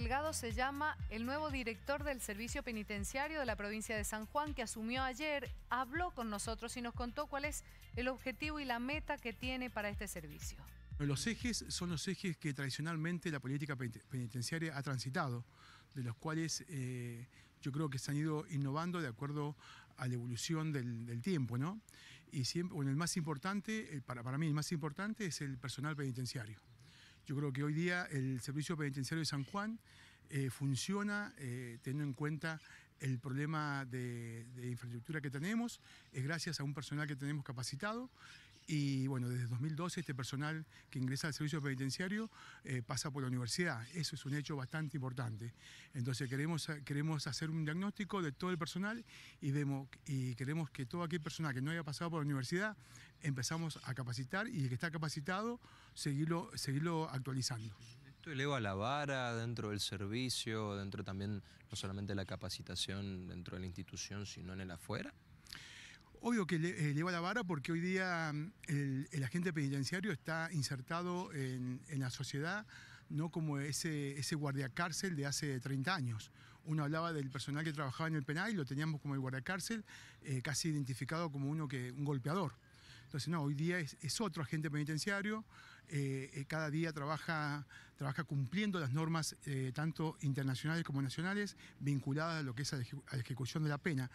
Delgado se llama el nuevo director del Servicio Penitenciario de la provincia de San Juan, que asumió ayer, habló con nosotros y nos contó cuál es el objetivo y la meta que tiene para este servicio. Los ejes son los ejes que tradicionalmente la política penitenciaria ha transitado, de los cuales eh, yo creo que se han ido innovando de acuerdo a la evolución del, tiempo, Y siempre, bueno, el más importante, eh, para mí el más importante es el personal penitenciario. Yo creo que hoy día el Servicio Penitenciario de San Juan eh, funciona eh, teniendo en cuenta el problema de, de, infraestructura que tenemos, es gracias a un personal que tenemos capacitado y bueno, desde 2012 este personal que ingresa al servicio penitenciario eh, pasa por la universidad. Eso es un hecho bastante importante. Entonces queremos, queremos hacer un diagnóstico de todo el personal y, vemos, y queremos que todo aquel personal que no haya pasado por la universidad empezamos a capacitar y el que está capacitado seguirlo, seguirlo actualizando. ¿Esto eleva la vara dentro del servicio, dentro también no solamente la capacitación dentro de la institución, sino en el afuera? Obvio que le, lleva eh, la vara porque hoy día mm, el, agente penitenciario está insertado en, la sociedad, no como ese, ese guardiacárcel de hace 30 años. Uno hablaba del personal que trabajaba en el penal y lo teníamos como el guardiacárcel, eh, casi identificado como uno que, un golpeador. Entonces, no, hoy día es, otro agente penitenciario, eh, cada día trabaja, trabaja cumpliendo las normas tanto internacionales como nacionales vinculadas a lo que es la ejecución de la pena.